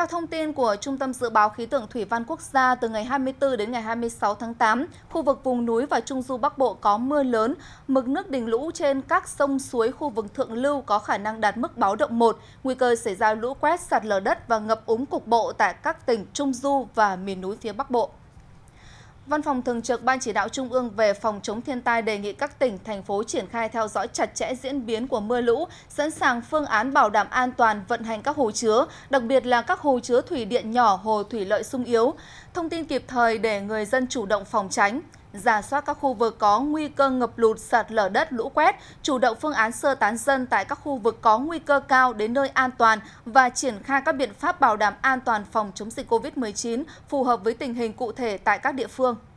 Theo thông tin của Trung tâm Dự báo Khí tượng Thủy văn Quốc gia, từ ngày 24 đến ngày 26 tháng 8, khu vực vùng núi và Trung Du Bắc Bộ có mưa lớn, mực nước đỉnh lũ trên các sông suối khu vực Thượng Lưu có khả năng đạt mức báo động 1, nguy cơ xảy ra lũ quét, sạt lở đất và ngập úng cục bộ tại các tỉnh Trung Du và miền núi phía Bắc Bộ. Văn phòng Thường trực Ban Chỉ đạo Trung ương về phòng chống thiên tai đề nghị các tỉnh, thành phố triển khai theo dõi chặt chẽ diễn biến của mưa lũ, sẵn sàng phương án bảo đảm an toàn vận hành các hồ chứa, đặc biệt là các hồ chứa thủy điện nhỏ, hồ thủy lợi sung yếu, thông tin kịp thời để người dân chủ động phòng tránh giả soát các khu vực có nguy cơ ngập lụt, sạt lở đất, lũ quét, chủ động phương án sơ tán dân tại các khu vực có nguy cơ cao đến nơi an toàn và triển khai các biện pháp bảo đảm an toàn phòng chống dịch COVID-19 phù hợp với tình hình cụ thể tại các địa phương.